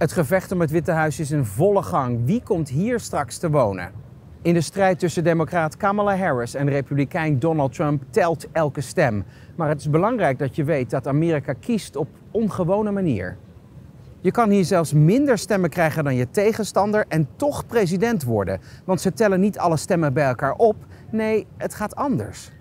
Het gevecht om het Witte Huis is in volle gang. Wie komt hier straks te wonen? In de strijd tussen democraat Kamala Harris en republikein Donald Trump telt elke stem. Maar het is belangrijk dat je weet dat Amerika kiest op ongewone manier. Je kan hier zelfs minder stemmen krijgen dan je tegenstander en toch president worden. Want ze tellen niet alle stemmen bij elkaar op. Nee, het gaat anders.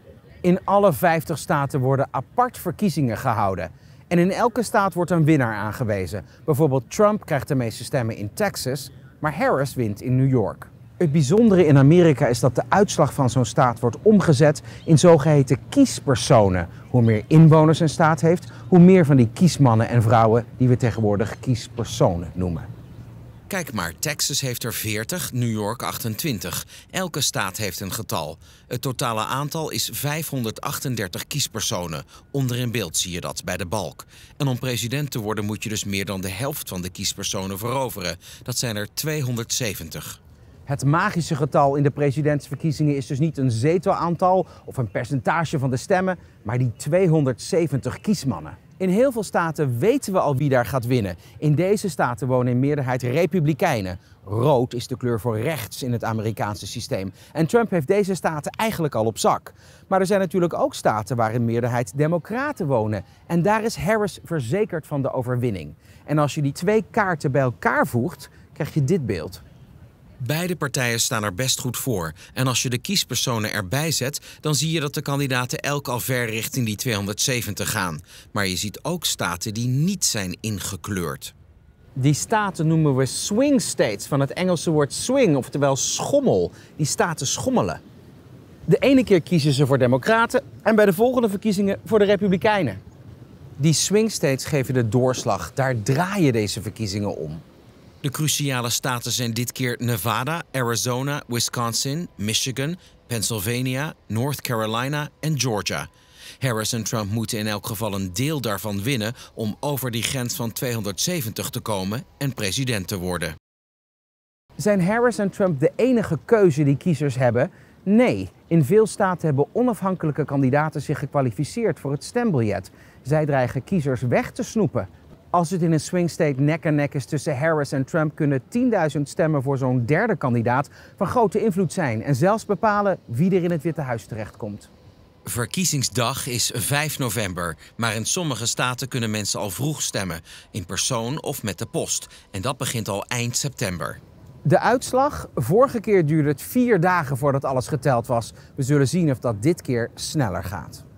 In alle 50 staten worden apart verkiezingen gehouden. En in elke staat wordt een winnaar aangewezen. Bijvoorbeeld Trump krijgt de meeste stemmen in Texas, maar Harris wint in New York. Het bijzondere in Amerika is dat de uitslag van zo'n staat wordt omgezet in zogeheten kiespersonen. Hoe meer inwoners een staat heeft, hoe meer van die kiesmannen en vrouwen die we tegenwoordig kiespersonen noemen. Kijk maar, Texas heeft er 40, New York 28. Elke staat heeft een getal. Het totale aantal is 538 kiespersonen. Onder in beeld zie je dat bij de balk. En om president te worden moet je dus meer dan de helft van de kiespersonen veroveren. Dat zijn er 270. Het magische getal in de presidentsverkiezingen is dus niet een zetelaantal of een percentage van de stemmen, maar die 270 kiesmannen. In heel veel staten weten we al wie daar gaat winnen. In deze staten wonen in meerderheid republikeinen. Rood is de kleur voor rechts in het Amerikaanse systeem. En Trump heeft deze staten eigenlijk al op zak. Maar er zijn natuurlijk ook staten waar in meerderheid democraten wonen. En daar is Harris verzekerd van de overwinning. En als je die twee kaarten bij elkaar voegt, krijg je dit beeld. Beide partijen staan er best goed voor. En als je de kiespersonen erbij zet, dan zie je dat de kandidaten elk al ver richting die 270 gaan. Maar je ziet ook staten die niet zijn ingekleurd. Die staten noemen we swing states, van het Engelse woord swing, oftewel schommel. Die staten schommelen. De ene keer kiezen ze voor Democraten en bij de volgende verkiezingen voor de Republikeinen. Die swing states geven de doorslag, daar draaien deze verkiezingen om. De cruciale staten zijn dit keer Nevada, Arizona, Wisconsin, Michigan, Pennsylvania, North Carolina en Georgia. Harris en Trump moeten in elk geval een deel daarvan winnen om over die grens van 270 te komen en president te worden. Zijn Harris en Trump de enige keuze die kiezers hebben? Nee, in veel staten hebben onafhankelijke kandidaten zich gekwalificeerd voor het stembiljet. Zij dreigen kiezers weg te snoepen als het in een swing state nek en nek is tussen Harris en Trump, kunnen 10.000 stemmen voor zo'n derde kandidaat van grote invloed zijn en zelfs bepalen wie er in het Witte Huis terechtkomt. Verkiezingsdag is 5 november, maar in sommige staten kunnen mensen al vroeg stemmen, in persoon of met de post. En dat begint al eind september. De uitslag? Vorige keer duurde het vier dagen voordat alles geteld was. We zullen zien of dat dit keer sneller gaat.